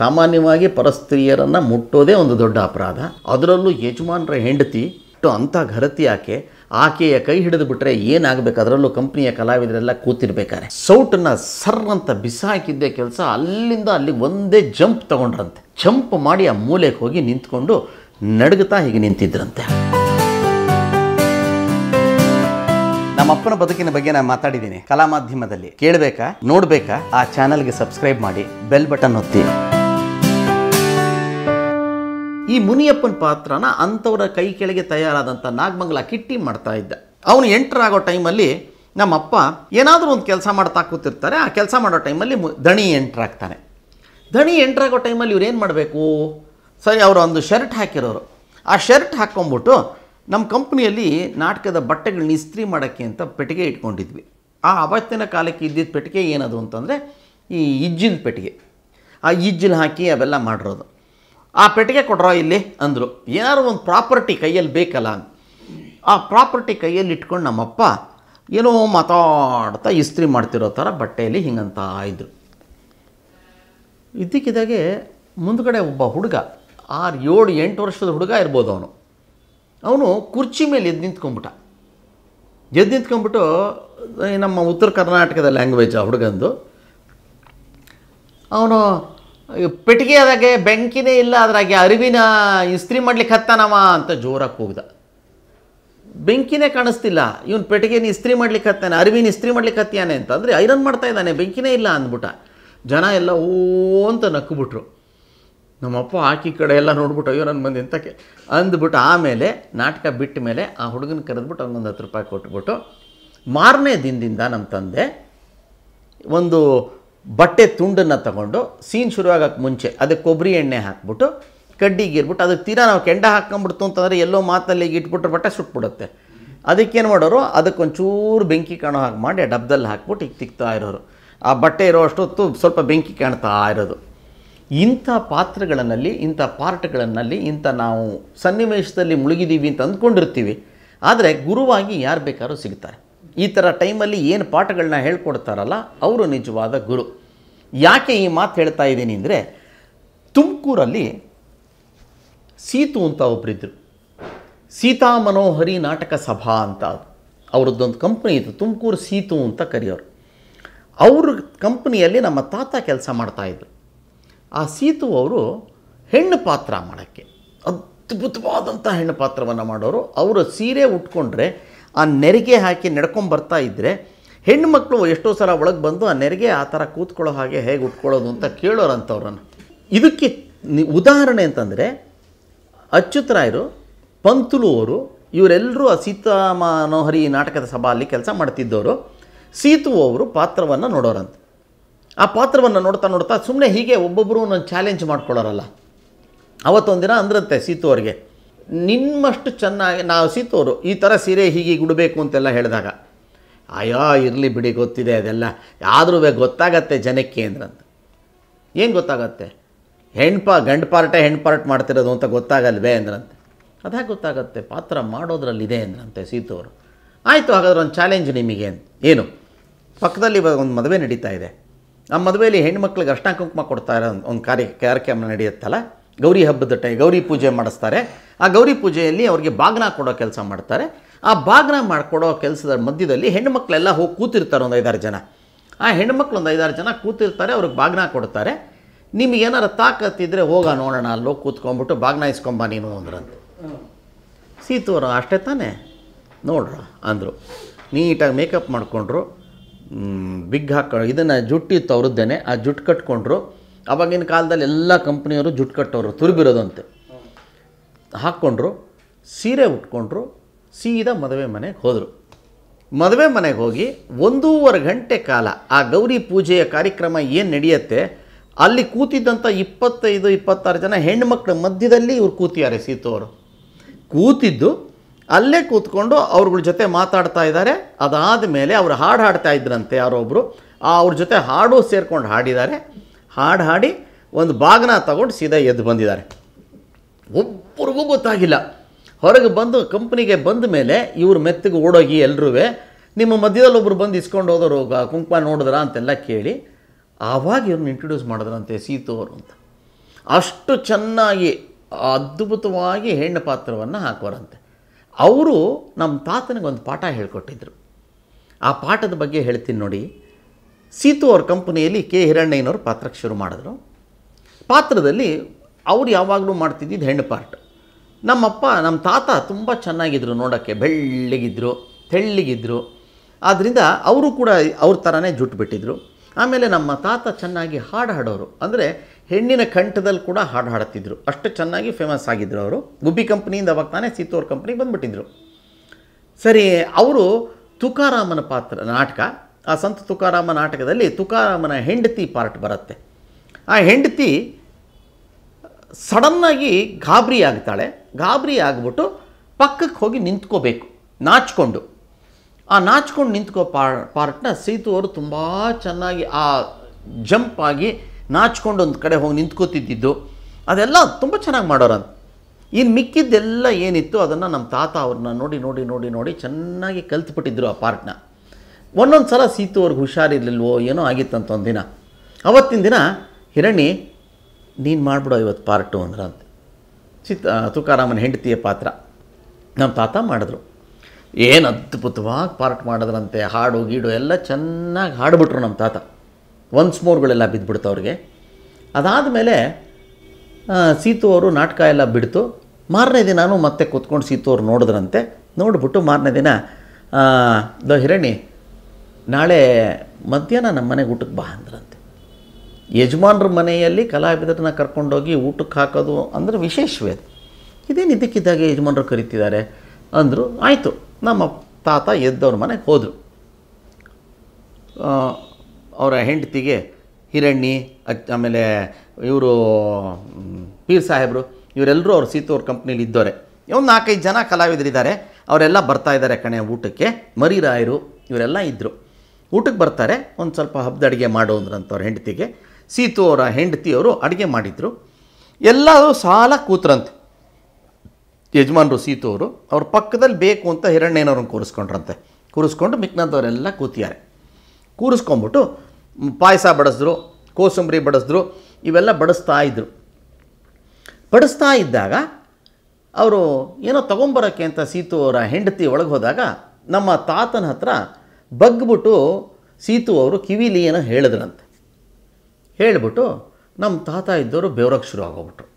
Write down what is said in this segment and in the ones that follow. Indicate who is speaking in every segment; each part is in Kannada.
Speaker 1: ಸಾಮಾನ್ಯವಾಗಿ ಪರಸ್ತ್ರೀಯರನ್ನು ಮುಟ್ಟೋದೇ ಒಂದು ದೊಡ್ಡ ಅಪರಾಧ ಅದರಲ್ಲೂ ಯಜಮಾನರ ಹೆಂಡತಿ ಅಂಥ ಘರತಿ ಆಕೆ ಆಕೆಯ ಕೈ ಹಿಡಿದು ಬಿಟ್ಟರೆ ಏನಾಗಬೇಕು ಅದರಲ್ಲೂ ಕಂಪ್ನಿಯ ಕಲಾವಿದರೆಲ್ಲ ಕೂತಿರ್ಬೇಕಾರೆ ಸೌಟನ್ನ ಸರ್ ಅಂತ ಬಿಸಾಕಿದ್ದೆ ಕೆಲಸ ಅಲ್ಲಿಂದ ಅಲ್ಲಿ ಒಂದೇ ಜಂಪ್ ತಗೊಂಡ್ರಂತೆ ಜಂಪ್ ಮಾಡಿ ಆ ಮೂಲೆಗೆ ಹೋಗಿ ನಿಂತ್ಕೊಂಡು ನಡುಗುತ್ತಾ ಹೀಗೆ ನಿಂತಿದ್ರಂತೆ ಅಪ್ಪನ ಬದುಕಿನ ಬಗ್ಗೆ ನಾನು ಮಾತಾಡಿದ್ದೀನಿ ಕಲಾ ಮಾಧ್ಯಮದಲ್ಲಿ ಕೇಳಬೇಕಾ ನೋಡಬೇಕಾ ಆ ಚಾನಲ್ಗೆ ಸಬ್ಸ್ಕ್ರೈಬ್ ಮಾಡಿ ಬೆಲ್ ಬಟನ್ ಒತ್ತಿ ಈ ಮುನಿಯಪ್ಪನ ಪಾತ್ರನ ಅಂಥವರ ಕೈ ಕೆಳಗೆ ತಯಾರಾದಂಥ ನಾಗಮಂಗಲ ಕಿಟ್ಟಿ ಮಾಡ್ತಾ ಇದ್ದ ಅವನು ಆಗೋ ಟೈಮಲ್ಲಿ ನಮ್ಮಪ್ಪ ಏನಾದರೂ ಒಂದು ಕೆಲಸ ಮಾಡ್ತಾ ಕೂತಿರ್ತಾರೆ ಆ ಕೆಲಸ ಮಾಡೋ ಟೈಮಲ್ಲಿ ದಣಿ ಆಗ್ತಾನೆ ದಣಿ ಎಂಟ್ರಾಗೋ ಟೈಮಲ್ಲಿ ಇವ್ರು ಏನು ಮಾಡಬೇಕು ಸರಿ ಅವರು ಒಂದು ಶರ್ಟ್ ಹಾಕಿರೋರು ಆ ಶರ್ಟ್ ಹಾಕ್ಕೊಂಬಿಟ್ಟು ನಮ್ಮ ಕಂಪ್ನಿಯಲ್ಲಿ ನಾಟಕದ ಬಟ್ಟೆಗಳನ್ನ ಇಸ್ತ್ರಿ ಮಾಡೋಕ್ಕೆ ಅಂತ ಪೆಟ್ಟಿಗೆ ಇಟ್ಕೊಂಡಿದ್ವಿ ಆ ಅವತ್ತಿನ ಕಾಲಕ್ಕೆ ಇದ್ದಿದ್ದ ಪೆಟ್ಟಿಗೆ ಏನದು ಅಂತಂದರೆ ಈ ಇಜ್ಜಿನ ಪೆಟ್ಟಿಗೆ ಆ ಇಜ್ಜಿನ ಹಾಕಿ ಅವೆಲ್ಲ ಮಾಡಿರೋದು ಆ ಪೆಟ್ಟಿಗೆ ಕೊಡ್ರೋ ಇಲ್ಲಿ ಅಂದರು ಏನಾದ್ರು ಒಂದು ಪ್ರಾಪರ್ಟಿ ಕೈಯಲ್ಲಿ ಬೇಕಲ್ಲ ಆ ಪ್ರಾಪರ್ಟಿ ಕೈಯಲ್ಲಿ ಇಟ್ಕೊಂಡು ನಮ್ಮಪ್ಪ ಏನೋ ಮಾತಾಡ್ತಾ ಇಸ್ತ್ರಿ ಮಾಡ್ತಿರೋ ಥರ ಬಟ್ಟೆಯಲ್ಲಿ ಹಿಂಗಂತ ಇದ್ರು ಇದ್ದಕ್ಕಿದ್ದಾಗೆ ಮುಂದ್ಗಡೆ ಒಬ್ಬ ಹುಡುಗ ಆರು ಏಳು ಎಂಟು ವರ್ಷದ ಹುಡುಗ ಇರ್ಬೋದು ಅವನು ಅವನು ಕುರ್ಚಿ ಮೇಲೆ ಎದ್ದು ನಿಂತ್ಕೊಂಬಿಟ್ಟ ಎದ್ದು ನಿಂತ್ಕೊಂಡ್ಬಿಟ್ಟು ನಮ್ಮ ಉತ್ತರ ಕರ್ನಾಟಕದ ಲ್ಯಾಂಗ್ವೇಜ್ ಆ ಹುಡುಗಂದು ಅವನು ಪೆಟ್ಟಿಗೆ ಅದಾಗೆ ಬೆಂಕಿನೇ ಇಲ್ಲ ಅದರಾಗೆ ಅರಿವಿನ ಇಸ್ತ್ರಿ ಮಾಡ್ಲಿಕ್ಕೆ ಹತ್ತಾನವ ಅಂತ ಜೋರಾಗಿ ಹೋಗ್ದೆ ಬೆಂಕಿನೇ ಕಾಣಿಸ್ತಿಲ್ಲ ಇವನು ಪೆಟ್ಟಿಗೆನ ಇಸ್ತ್ರಿ ಮಾಡ್ಲಿಕ್ಕೆ ಹತ್ತಾನೆ ಅರಿವಿನ ಇಸ್ತ್ರಿ ಮಾಡ್ಲಿಕ್ಕೆ ಹತ್ತಿಯಾನೆ ಅಂದರೆ ಐರನ್ ಮಾಡ್ತಾ ಇದ್ದಾನೆ ಬೆಂಕಿನೇ ಇಲ್ಲ ಅಂದ್ಬಿಟ್ಟ ಜನ ಎಲ್ಲ ಓ ಅಂತ ನಕ್ಕುಬಿಟ್ರು ನಮ್ಮಪ್ಪ ಆಕಿ ಕಡೆ ಎಲ್ಲ ನೋಡ್ಬಿಟ್ಟು ಅಯ್ಯೋ ನನ್ನ ಮಂದಿ ಎಂತಕ್ಕೆ ಅಂದ್ಬಿಟ್ಟು ಆಮೇಲೆ ನಾಟಕ ಬಿಟ್ಟ ಮೇಲೆ ಆ ಹುಡುಗನ ಕರೆದ್ಬಿಟ್ಟು ಅವನೊಂದು ಹತ್ತು ರೂಪಾಯಿ ಕೊಟ್ಬಿಟ್ಟು ಮಾರನೇ ದಿನದಿಂದ ನಮ್ಮ ತಂದೆ ಒಂದು ಬಟ್ಟೆ ತುಂಡನ್ನು ತಗೊಂಡು ಸೀನ್ ಶುರುವಾಗಕ್ಕೆ ಮುಂಚೆ ಅದಕ್ಕೆ ಕೊಬ್ಬರಿ ಎಣ್ಣೆ ಹಾಕ್ಬಿಟ್ಟು ಕಡ್ಡಿಗೆ ಇರ್ಬಿಟ್ಟು ಅದಕ್ಕೆ ತೀರಾ ನಾವು ಕೆಂಡ ಹಾಕ್ಕೊಂಬಿಡ್ತು ಅಂತಂದರೆ ಎಲ್ಲೋ ಮಾತಲ್ಲಿ ಇಟ್ಬಿಟ್ರೆ ಬಟ್ಟೆ ಸುಟ್ಬಿಡುತ್ತೆ ಅದಕ್ಕೇನು ಮಾಡೋರು ಅದಕ್ಕೊಂಚೂರು ಬೆಂಕಿ ಕಾಣೋ ಹಾಗೆ ಮಾಡಿ ಡಬ್ದಲ್ಲಿ ಹಾಕ್ಬಿಟ್ಟು ಈಗ ತಿಕ್ತಾ ಇರೋರು ಆ ಬಟ್ಟೆ ಇರೋ ಅಷ್ಟೊತ್ತು ಸ್ವಲ್ಪ ಬೆಂಕಿ ಕಾಣ್ತಾ ಇರೋದು ಇಂಥ ಪಾತ್ರೆಗಳನ್ನಲ್ಲಿ ಇಂಥ ಪಾರ್ಟ್ಗಳನ್ನಲ್ಲಿ ಇಂಥ ನಾವು ಸನ್ನಿವೇಶದಲ್ಲಿ ಮುಳುಗಿದ್ದೀವಿ ಅಂತ ಅಂದ್ಕೊಂಡಿರ್ತೀವಿ ಆದರೆ ಗುರುವಾಗಿ ಯಾರು ಬೇಕಾದ್ರೂ ಸಿಗ್ತಾರೆ ಈ ಥರ ಟೈಮಲ್ಲಿ ಏನು ಪಾಠಗಳನ್ನ ಹೇಳ್ಕೊಡ್ತಾರಲ್ಲ ಅವರು ನಿಜವಾದ ಗುರು ಯಾಕೆ ಈ ಮಾತು ಹೇಳ್ತಾ ಇದ್ದೀನಿ ಅಂದರೆ ತುಮಕೂರಲ್ಲಿ ಸೀತು ಅಂತ ಒಬ್ಬರಿದ್ದರು ಸೀತಾ ಮನೋಹರಿ ನಾಟಕ ಸಭಾ ಅಂತ ಅವ್ರದ್ದೊಂದು ಕಂಪ್ನಿ ಇತ್ತು ತುಮಕೂರು ಸೀತು ಅಂತ ಕರೆಯೋರು ಅವ್ರ ಕಂಪ್ನಿಯಲ್ಲಿ ನಮ್ಮ ತಾತ ಕೆಲಸ ಮಾಡ್ತಾಯಿದ್ರು ಆ ಸೀತು ಅವರು ಹೆಣ್ಣು ಪಾತ್ರ ಮಾಡೋಕ್ಕೆ ಅದ್ಭುತವಾದಂಥ ಹೆಣ್ಣು ಪಾತ್ರವನ್ನು ಮಾಡೋರು ಅವರು ಸೀರೆ ಉಟ್ಕೊಂಡ್ರೆ ಆ ನೆರಿಗೆ ಹಾಕಿ ನಡ್ಕೊಂಬರ್ತಾ ಇದ್ದರೆ ಹೆಣ್ಣು ಎಷ್ಟೋ ಸಲ ಒಳಗೆ ಬಂದು ಆ ನೆರಿಗೆ ಆ ಥರ ಕೂತ್ಕೊಳ್ಳೋ ಹಾಗೆ ಹೇಗೆ ಉಟ್ಕೊಳ್ಳೋದು ಅಂತ ಕೇಳೋರಂಥವ್ರನ್ನು ಇದಕ್ಕೆ ಉದಾಹರಣೆ ಅಂತಂದರೆ ಅಚ್ಯುತರಾಯರು ಪಂತುಲು ಅವರು ಇವರೆಲ್ಲರೂ ಆ ಸೀತಾ ಮನೋಹರಿ ನಾಟಕದ ಅಲ್ಲಿ ಕೆಲಸ ಮಾಡ್ತಿದ್ದವರು ಸೀತು ಅವರು ಪಾತ್ರವನ್ನು ನೋಡೋರಂತೆ ಆ ಪಾತ್ರವನ್ನು ನೋಡ್ತಾ ನೋಡ್ತಾ ಸುಮ್ಮನೆ ಹೀಗೆ ಒಬ್ಬೊಬ್ಬರು ಒಂದೊಂದು ಚಾಲೆಂಜ್ ಮಾಡ್ಕೊಳ್ಳೋರಲ್ಲ ಅವತ್ತೊಂದಿನ ಅಂದ್ರಂತೆ ಸೀತು ನಿಮ್ಮಷ್ಟು ಚೆನ್ನಾಗಿ ನಾವು ಸೀತೋರು ಈ ಥರ ಸೀರೆ ಹೀಗೆ ಉಡಬೇಕು ಅಂತೆಲ್ಲ ಹೇಳಿದಾಗ ಅಯ್ಯೋ ಇರಲಿ ಬಿಡಿ ಗೊತ್ತಿದೆ ಅದೆಲ್ಲ ಆದರೂ ಗೊತ್ತಾಗತ್ತೆ ಜನಕ್ಕೆ ಅಂದ್ರಂತ ಏನು ಗೊತ್ತಾಗತ್ತೆ ಹೆಣ್ಪ ಗಂಡು ಪಾರ್ಟೆ ಹೆಣ್ಣು ಪಾರ್ಟ್ ಮಾಡ್ತಿರೋದು ಅಂತ ಗೊತ್ತಾಗಲ್ವೇ ಅಂದ್ರಂತೆ ಅದಾಗ ಗೊತ್ತಾಗತ್ತೆ ಪಾತ್ರ ಮಾಡೋದ್ರಲ್ಲಿದೆ ಅಂದ್ರಂತೆ ಸೀತೋರು ಆಯಿತು ಹಾಗಾದ್ರೆ ಒಂದು ಚಾಲೆಂಜ್ ನಿಮಗೆ ಏನು ಪಕ್ಕದಲ್ಲಿ ಒಂದು ಮದುವೆ ನಡೀತಾ ಇದೆ ಆ ಮದುವೆಯಲ್ಲಿ ಹೆಣ್ಮಕ್ಳಿಗೆ ಅಷ್ಟಾ ಕುಂಕುಮ ಕೊಡ್ತಾ ಇರೋ ಒಂದು ಕಾರ್ಯ ಕಾರ್ಯಕ್ರಮ ನಡೆಯುತ್ತಲ್ಲ ಗೌರಿ ಹಬ್ಬದ ಟೈ ಗೌರಿ ಪೂಜೆ ಮಾಡಿಸ್ತಾರೆ ಆ ಗೌರಿ ಪೂಜೆಯಲ್ಲಿ ಅವ್ರಿಗೆ ಬಾಗ್ನ ಕೊಡೋ ಕೆಲಸ ಮಾಡ್ತಾರೆ ಆ ಬಾಗ್ನ ಮಾಡಿಕೊಡೋ ಕೆಲಸದ ಮಧ್ಯದಲ್ಲಿ ಹೆಣ್ಣುಮಕ್ಳೆಲ್ಲ ಹೋಗಿ ಕೂತಿರ್ತಾರೆ ಒಂದು ಐದಾರು ಜನ ಆ ಹೆಣ್ಮಕ್ಳು ಒಂದು ಐದಾರು ಜನ ಕೂತಿರ್ತಾರೆ ಅವ್ರಿಗೆ ಬಾಗ್ನ ಕೊಡ್ತಾರೆ ನಿಮಗೆ ಏನಾರು ತಾಕತ್ತಿದ್ರೆ ಹೋಗ ನೋಡೋಣ ಅಲ್ಲೋ ಕೂತ್ಕೊಂಡ್ಬಿಟ್ಟು ಬಾಗ್ನ ಇಸ್ಕೊಂಬ ನೀನು ಅಂದ್ರಂತ ಅವರು ಅಷ್ಟೇ ತಾನೇ ನೋಡ್ರ ಅಂದರು ನೀಟಾಗಿ ಮೇಕಪ್ ಮಾಡಿಕೊಂಡ್ರು ಬಿಗ್ ಹಾಕೋ ಇದನ್ನು ಜುಟ್ಟಿತ್ತು ಅವ್ರದ್ದೇನೆ ಆ ಜುಟ್ಟು ಕಟ್ಕೊಂಡ್ರು ಆವಾಗಿನ ಕಾಲದಲ್ಲಿ ಎಲ್ಲ ಕಂಪ್ನಿಯವರು ಜುಟ್ ಕಟ್ಟೋರು ತುರುಬಿರೋದಂತೆ ಹಾಕ್ಕೊಂಡ್ರು ಸೀರೆ ಉಟ್ಕೊಂಡ್ರು ಸೀದಾ ಮದುವೆ ಮನೆಗೆ ಹೋದರು ಮದುವೆ ಮನೆಗೆ ಹೋಗಿ ಒಂದೂವರೆ ಗಂಟೆ ಕಾಲ ಆ ಗೌರಿ ಪೂಜೆಯ ಕಾರ್ಯಕ್ರಮ ಏನು ನಡೆಯುತ್ತೆ ಅಲ್ಲಿ ಕೂತಿದ್ದಂಥ ಇಪ್ಪತ್ತೈದು ಇಪ್ಪತ್ತಾರು ಜನ ಹೆಣ್ಮಕ್ಳ ಮಧ್ಯದಲ್ಲಿ ಇವ್ರು ಕೂತಿದ್ದಾರೆ ಅವರು ಕೂತಿದ್ದು ಅಲ್ಲೇ ಕೂತ್ಕೊಂಡು ಅವ್ರಗಳ ಜೊತೆ ಮಾತಾಡ್ತಾ ಇದ್ದಾರೆ ಅದಾದ ಮೇಲೆ ಅವರು ಹಾಡು ಹಾಡ್ತಾ ಇದ್ರಂತೆ ಯಾರೊಬ್ಬರು ಒಬ್ಬರು ಅವ್ರ ಜೊತೆ ಹಾಡು ಸೇರ್ಕೊಂಡು ಹಾಡಿದ್ದಾರೆ ಹಾಡು ಹಾಡಿ ಒಂದು ಬಾಗ್ನ ತಗೊಂಡು ಸೀದಾ ಎದ್ದು ಬಂದಿದ್ದಾರೆ ಒಬ್ಬರಿಗೂ ಗೊತ್ತಾಗಿಲ್ಲ ಹೊರಗೆ ಬಂದು ಕಂಪ್ನಿಗೆ ಬಂದ ಮೇಲೆ ಇವರು ಮೆತ್ತಗೆ ಓಡೋಗಿ ಎಲ್ಲರೂ ನಿಮ್ಮ ಮಧ್ಯದಲ್ಲಿ ಒಬ್ಬರು ಬಂದು ಇಸ್ಕೊಂಡು ಹೋದರು ಕುಂಕುಮ ನೋಡಿದ್ರ ಅಂತೆಲ್ಲ ಕೇಳಿ ಆವಾಗ ಇವ್ರನ್ನ ಇಂಟ್ರೊಡ್ಯೂಸ್ ಮಾಡಿದ್ರಂತೆ ಸೀತು ಅವರು ಅಂತ ಅಷ್ಟು ಚೆನ್ನಾಗಿ ಅದ್ಭುತವಾಗಿ ಹೆಣ್ಣು ಪಾತ್ರವನ್ನು ಹಾಕೋರಂತೆ ಅವರು ನಮ್ಮ ತಾತನಿಗೆ ಒಂದು ಪಾಠ ಹೇಳ್ಕೊಟ್ಟಿದ್ರು ಆ ಪಾಠದ ಬಗ್ಗೆ ಹೇಳ್ತೀನಿ ನೋಡಿ ಸೀತು ಅವ್ರ ಕಂಪನಿಯಲ್ಲಿ ಕೆ ಹಿರಣ್ಣಯ್ಯನವರು ಪಾತ್ರಕ್ಕೆ ಶುರು ಮಾಡಿದ್ರು ಪಾತ್ರದಲ್ಲಿ ಅವ್ರು ಯಾವಾಗಲೂ ಮಾಡ್ತಿದ್ದಿದ್ದು ಹೆಣ್ಣು ಪಾರ್ಟ್ ನಮ್ಮಪ್ಪ ನಮ್ಮ ತಾತ ತುಂಬ ಚೆನ್ನಾಗಿದ್ದರು ನೋಡೋಕ್ಕೆ ಬೆಳ್ಳಿಗಿದ್ರು ತೆಳ್ಳಿಗಿದ್ರು ಆದ್ದರಿಂದ ಅವರು ಕೂಡ ಅವ್ರ ಥರನೇ ಜುಟ್ಟು ಬಿಟ್ಟಿದ್ರು ಆಮೇಲೆ ನಮ್ಮ ತಾತ ಚೆನ್ನಾಗಿ ಹಾಡು ಹಾಡೋರು ಅಂದರೆ ಹೆಣ್ಣಿನ ಕಂಠದಲ್ಲಿ ಕೂಡ ಹಾಡು ಹಾಡುತ್ತಿದ್ದರು ಅಷ್ಟು ಚೆನ್ನಾಗಿ ಫೇಮಸ್ ಆಗಿದ್ದರು ಅವರು ಗುಬ್ಬಿ ಕಂಪ್ನಿಯಿಂದ ಅವಾಗ ತಾನೇ ಸೀತೋರ್ ಕಂಪ್ನಿಗೆ ಬಂದುಬಿಟ್ಟಿದ್ರು ಸರಿ ಅವರು ತುಕಾರಾಮನ ಪಾತ್ರ ನಾಟಕ ಆ ಸಂತ ತುಕಾರಾಮ ನಾಟಕದಲ್ಲಿ ತುಕಾರಾಮನ ಹೆಂಡತಿ ಪಾರ್ಟ್ ಬರುತ್ತೆ ಆ ಹೆಂಡತಿ ಸಡನ್ನಾಗಿ ಗಾಬರಿ ಆಗ್ತಾಳೆ ಗಾಬರಿ ಆಗಿಬಿಟ್ಟು ಪಕ್ಕಕ್ಕೆ ಹೋಗಿ ನಿಂತ್ಕೋಬೇಕು ನಾಚ್ಕೊಂಡು ಆ ನಾಚ್ಕೊಂಡು ನಿಂತ್ಕೋ ಪಾರ್ಟ್ನ ಸೀತು ಅವರು ತುಂಬ ಚೆನ್ನಾಗಿ ಆ ಜಂಪ್ ಆಗಿ ನಾಚ್ಕೊಂಡು ಒಂದು ಕಡೆ ಹೋಗಿ ನಿಂತ್ಕೋತಿದ್ದಿದ್ದು ಅದೆಲ್ಲ ತುಂಬ ಚೆನ್ನಾಗಿ ಅಂತ ಇನ್ನು ಮಿಕ್ಕಿದ್ದೆಲ್ಲ ಏನಿತ್ತು ಅದನ್ನು ನಮ್ಮ ತಾತ ಅವ್ರನ್ನ ನೋಡಿ ನೋಡಿ ನೋಡಿ ನೋಡಿ ಚೆನ್ನಾಗಿ ಕಲ್ತ್ಬಿಟ್ಟಿದ್ರು ಆ ಪಾರ್ಟ್ನ ಒಂದೊಂದು ಸಲ ಸೀತು ಅವ್ರಿಗೆ ಹುಷಾರಿರ್ಲಿಲ್ವೋ ಏನೋ ಆಗಿತ್ತಂತ ಒಂದು ದಿನ ಅವತ್ತಿನ ದಿನ ಹಿರಣಿ ನೀನು ಮಾಡಿಬಿಡೋ ಇವತ್ತು ಪಾರ್ಟು ಅಂದ್ರೆ ಅಂತ ಸೀತ ತುಕಾರಾಮನ ಹೆಂಡತಿಯ ಪಾತ್ರ ನಮ್ಮ ತಾತ ಮಾಡಿದ್ರು ಏನು ಅದ್ಭುತವಾಗಿ ಪಾರ್ಟ್ ಮಾಡಿದ್ರಂತೆ ಹಾಡು ಗೀಡು ಎಲ್ಲ ಚೆನ್ನಾಗಿ ಹಾಡಿಬಿಟ್ರು ನಮ್ಮ ತಾತ ಒನ್ಸ್ ಮೋರ್ಗಳೆಲ್ಲ ಬಿದ್ದುಬಿಡ್ತು ಅವ್ರಿಗೆ ಅದಾದಮೇಲೆ ಸೀತು ಅವರು ನಾಟಕ ಎಲ್ಲ ಬಿಡ್ತು ಮಾರನೇ ದಿನಾನು ಮತ್ತೆ ಕೂತ್ಕೊಂಡು ಸೀತು ಅವ್ರು ನೋಡಿದ್ರಂತೆ ನೋಡಿಬಿಟ್ಟು ಮಾರನೇ ದಿನ ದ ಹಿರಣಿ ನಾಳೆ ಮಧ್ಯಾಹ್ನ ನಮ್ಮ ಮನೆಗೆ ಊಟಕ್ಕೆ ಬಾ ಅಂದ್ರಂತೆ ಯಜಮಾನ್ರ ಮನೆಯಲ್ಲಿ ಕಲಾವಿದರನ್ನ ಕರ್ಕೊಂಡೋಗಿ ಊಟಕ್ಕೆ ಹಾಕೋದು ಅಂದರೆ ವಿಶೇಷವೇ ಇದೇನು ಇದಕ್ಕಿದ್ದಾಗೆ ಯಜಮಾನ್ರು ಕರಿತಿದ್ದಾರೆ ಅಂದರು ಆಯಿತು ನಮ್ಮ ತಾತ ಎದ್ದವ್ರ ಮನೆಗೆ ಹೋದರು ಅವರ ಹೆಂಡತಿಗೆ ಹಿರಣ್ಣಿ ಆಮೇಲೆ ಇವರು ಪೀರ್ ಸಾಹೇಬರು ಇವರೆಲ್ಲರೂ ಅವ್ರ ಸೀತೋರ್ ಕಂಪ್ನೀಲಿ ಇದ್ದವ್ರೆ ಒಂದು ನಾಲ್ಕೈದು ಜನ ಕಲಾವಿದರಿದ್ದಾರೆ ಅವರೆಲ್ಲ ಬರ್ತಾ ಇದ್ದಾರೆ ಕಣೆ ಊಟಕ್ಕೆ ಮರಿರಾಯರು ಇವರೆಲ್ಲ ಇದ್ದರು ಊಟಕ್ಕೆ ಬರ್ತಾರೆ ಒಂದು ಸ್ವಲ್ಪ ಹಬ್ಬದ ಅಡುಗೆ ಮಾಡು ಹೆಂಡತಿಗೆ ಸೀತು ಅವರ ಹೆಂಡತಿಯವರು ಅಡುಗೆ ಮಾಡಿದರು ಎಲ್ಲರೂ ಸಾಲ ಕೂತ್ರಂತೆ ಯಜಮಾನರು ಸೀತು ಅವರು ಅವ್ರ ಪಕ್ಕದಲ್ಲಿ ಬೇಕು ಅಂತ ಹಿರಣ್ಣಯ್ಯನವ್ರನ್ನ ಕೂರಿಸ್ಕೊಂಡ್ರಂತೆ ಕೂರಿಸ್ಕೊಂಡು ಮಿಕ್ನದವರೆಲ್ಲ ಕೂತಿದ್ದಾರೆ ಕೂರಿಸ್ಕೊಂಬಿಟ್ಟು ಪಾಯಸ ಬಡಿಸಿದ್ರು ಕೋಸಂಬರಿ ಬಡಿಸಿದ್ರು ಇವೆಲ್ಲ ಬಡಿಸ್ತಾ ಇದ್ರು ಬಡಿಸ್ತಾ ಇದ್ದಾಗ ಅವರು ಏನೋ ತೊಗೊಂಬರೋಕ್ಕೆ ಅಂತ ಸೀತು ಅವರ ಹೆಂಡತಿ ಒಳಗೆ ಹೋದಾಗ ನಮ್ಮ ತಾತನ ಹತ್ರ ಬಗ್ಬಿಟ್ಟು ಸೀತು ಅವರು ಕಿವಿಲಿ ಏನೋ ಹೇಳಿದ್ರಂತೆ ಹೇಳಿಬಿಟ್ಟು ನಮ್ಮ ತಾತ ಇದ್ದವರು ಬೆವ್ರಕ್ಕೆ ಶುರು ಆಗೋಗ್ಬಿಟ್ರು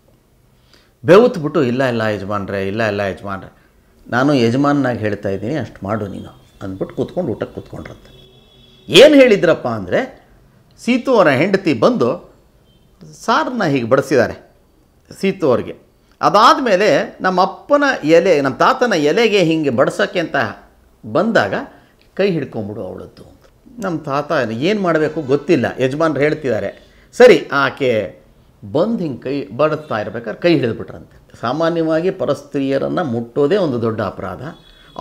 Speaker 1: ಬೆವತ್ಬಿಟ್ಟು ಇಲ್ಲ ಇಲ್ಲ ಯಜಮಾನ್ರೆ ಇಲ್ಲ ಇಲ್ಲ ಯಜಮಾನ್ರೆ ನಾನು ಯಜಮಾನ್ನಾಗಿ ಹೇಳ್ತಾ ಇದ್ದೀನಿ ಅಷ್ಟು ಮಾಡು ನೀನು ಅಂದ್ಬಿಟ್ಟು ಕೂತ್ಕೊಂಡು ಊಟಕ್ಕೆ ಕೂತ್ಕೊಂಡ್ರಂತೆ ಏನು ಹೇಳಿದ್ರಪ್ಪ ಅಂದರೆ ಸೀತು ಅವರ ಹೆಂಡತಿ ಬಂದು ಸಾರನ್ನ ಹೀಗೆ ಬಡಿಸಿದ್ದಾರೆ ಸೀತು ಅವ್ರಿಗೆ ಮೇಲೆ ನಮ್ಮ ಅಪ್ಪನ ಎಲೆ ನಮ್ಮ ತಾತನ ಎಲೆಗೆ ಹಿಂಗೆ ಬಡಿಸೋಕ್ಕೆ ಅಂತ ಬಂದಾಗ ಕೈ ಹಿಡ್ಕೊಂಬಿಡು ಅವಳದ್ದು ನಮ್ಮ ತಾತ ಏನು ಮಾಡಬೇಕು ಗೊತ್ತಿಲ್ಲ ಯಜಮಾನ್ರು ಹೇಳ್ತಿದ್ದಾರೆ ಸರಿ ಆಕೆ ಬಂದು ಹಿಂಗೆ ಕೈ ಬಡತ್ತಾ ಇರ್ಬೇಕಾದ್ರೆ ಕೈ ಹಿಡಿದ್ಬಿಟ್ರಂತೆ ಸಾಮಾನ್ಯವಾಗಿ ಪರಸ್ತ್ರೀಯರನ್ನು ಮುಟ್ಟೋದೇ ಒಂದು ದೊಡ್ಡ ಅಪರಾಧ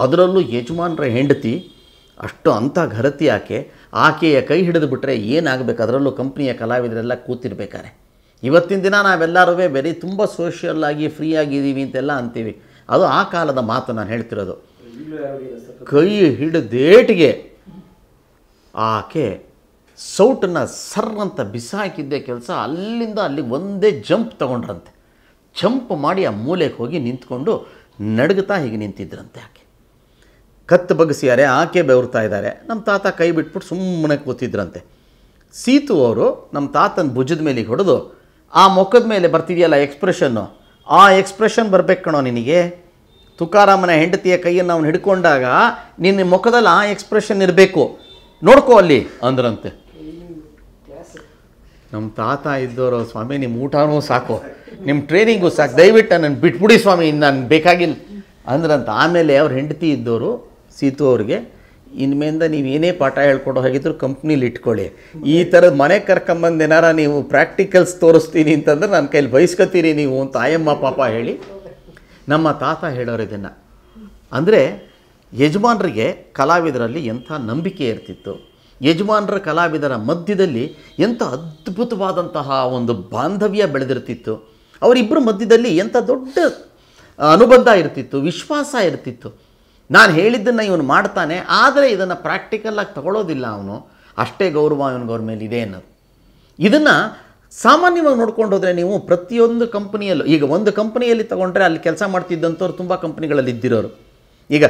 Speaker 1: ಅದರಲ್ಲೂ ಯಜಮಾನ್ರ ಹೆಂಡತಿ ಅಷ್ಟು ಅಂಥ ಘರತಿ ಆಕೆ ಆಕೆಯ ಕೈ ಹಿಡಿದುಬಿಟ್ರೆ ಏನಾಗಬೇಕು ಅದರಲ್ಲೂ ಕಂಪ್ನಿಯ ಕಲಾವಿದರೆಲ್ಲ ಕೂತಿರ್ಬೇಕಾರೆ ಇವತ್ತಿನ ದಿನ ನಾವೆಲ್ಲರೂ ಬರೀ ತುಂಬ ಸೋಷಿಯಲ್ ಆಗಿ ಫ್ರೀ ಆಗಿದ್ದೀವಿ ಅಂತೆಲ್ಲ ಅಂತೀವಿ ಅದು ಆ ಕಾಲದ ಮಾತು ನಾನು ಹೇಳ್ತಿರೋದು ಕೈ ಹಿಡ್ದೇಟಿಗೆ ಆಕೆ ಸೌಟನ್ನು ಸರ್ರಂತ ಬಿಸಾಕಿದ್ದೆ ಕೆಲಸ ಅಲ್ಲಿಂದ ಅಲ್ಲಿ ಒಂದೇ ಜಂಪ್ ತಗೊಂಡ್ರಂತೆ ಜಂಪ್ ಮಾಡಿ ಆ ಮೂಲೆಗೆ ಹೋಗಿ ನಿಂತ್ಕೊಂಡು ನಡಗುತ್ತಾ ಹೀಗೆ ನಿಂತಿದ್ರಂತೆ ಆಕೆ ಕತ್ತು ಬಗ್ಸಿದ್ದಾರೆ ಆಕೆ ಬೆವರ್ತಾ ಇದ್ದಾರೆ ನಮ್ಮ ತಾತ ಕೈ ಬಿಟ್ಬಿಟ್ಟು ಸುಮ್ಮನೆ ಕೂತಿದ್ರಂತೆ ಸೀತು ಅವರು ನಮ್ಮ ತಾತನ ಭುಜದ ಮೇಲೆ ಹೊಡೆದು ಆ ಮುಖದ ಮೇಲೆ ಬರ್ತಿದೆಯಲ್ಲ ಎಕ್ಸ್ಪ್ರೆಷನ್ನು ಆ ಎಕ್ಸ್ಪ್ರೆಷನ್ ಬರಬೇಕು ಕಣೋ ನಿನಗೆ ತುಕಾರಾಮನ ಹೆಂಡತಿಯ ಕೈಯನ್ನು ಅವನು ಹಿಡ್ಕೊಂಡಾಗ ನಿನ್ನ ಮುಖದಲ್ಲಿ ಆ ಎಕ್ಸ್ಪ್ರೆಷನ್ ಇರಬೇಕು ನೋಡ್ಕೋ ಅಲ್ಲಿ ಅಂದ್ರಂತೆ ನಮ್ಮ ತಾತ ಇದ್ದವರು ಸ್ವಾಮಿ ನಿಮ್ಮ ಊಟನೂ ಸಾಕು ನಿಮ್ಮ ಟ್ರೈನಿಂಗು ಸಾಕು ದಯವಿಟ್ಟು ನನ್ನ ಬಿಟ್ಬಿಡಿ ಸ್ವಾಮಿ ನಾನು ಬೇಕಾಗಿಲ್ಲ ಅಂದ್ರಂತ ಆಮೇಲೆ ಅವ್ರ ಹೆಂಡತಿ ಇದ್ದವರು ಸೀತು ಅವ್ರಿಗೆ ಇನ್ಮೇಲಿಂದ ನೀವು ಏನೇ ಪಾಠ ಹೇಳ್ಕೊಡೋ ಹಾಗಿದ್ರು ಕಂಪ್ನೀಲಿ ಇಟ್ಕೊಳ್ಳಿ ಈ ಥರದ ಮನೆ ಕರ್ಕೊಂಬಂದು ಏನಾರ ನೀವು ಪ್ರಾಕ್ಟಿಕಲ್ಸ್ ತೋರಿಸ್ತೀನಿ ಅಂತಂದ್ರೆ ನನ್ನ ಕೈಲಿ ಬಯಸ್ಕೊತೀರಿ ನೀವು ಅಂತ ಆಯಮ್ಮ ಪಾಪ ಹೇಳಿ ನಮ್ಮ ತಾತ ಹೇಳೋರು ಇದನ್ನು ಅಂದರೆ ಯಜಮಾನರಿಗೆ ಕಲಾವಿದರಲ್ಲಿ ಎಂಥ ನಂಬಿಕೆ ಇರ್ತಿತ್ತು ಯಜಮಾನರ ಕಲಾವಿದರ ಮಧ್ಯದಲ್ಲಿ ಎಂಥ ಅದ್ಭುತವಾದಂತಹ ಒಂದು ಬಾಂಧವ್ಯ ಬೆಳೆದಿರ್ತಿತ್ತು ಅವರಿಬ್ಬರ ಮಧ್ಯದಲ್ಲಿ ಎಂಥ ದೊಡ್ಡ ಅನುಬಂಧ ಇರ್ತಿತ್ತು ವಿಶ್ವಾಸ ಇರ್ತಿತ್ತು ನಾನು ಹೇಳಿದ್ದನ್ನು ಇವನು ಮಾಡ್ತಾನೆ ಆದರೆ ಇದನ್ನು ಪ್ರಾಕ್ಟಿಕಲ್ಲಾಗಿ ತಗೊಳ್ಳೋದಿಲ್ಲ ಅವನು ಅಷ್ಟೇ ಗೌರವ ಇವನಿಗೆ ಅವ್ರ ಮೇಲೆ ಇದೆ ಅನ್ನೋದು ಇದನ್ನು ಸಾಮಾನ್ಯವಾಗಿ ನೋಡ್ಕೊಂಡು ಹೋದರೆ ನೀವು ಪ್ರತಿಯೊಂದು ಕಂಪ್ನಿಯಲ್ಲೂ ಈಗ ಒಂದು ಕಂಪ್ನಿಯಲ್ಲಿ ತೊಗೊಂಡ್ರೆ ಅಲ್ಲಿ ಕೆಲಸ ಮಾಡ್ತಿದ್ದಂಥವ್ರು ತುಂಬ ಕಂಪ್ನಿಗಳಲ್ಲಿ ಇದ್ದಿರೋರು ಈಗ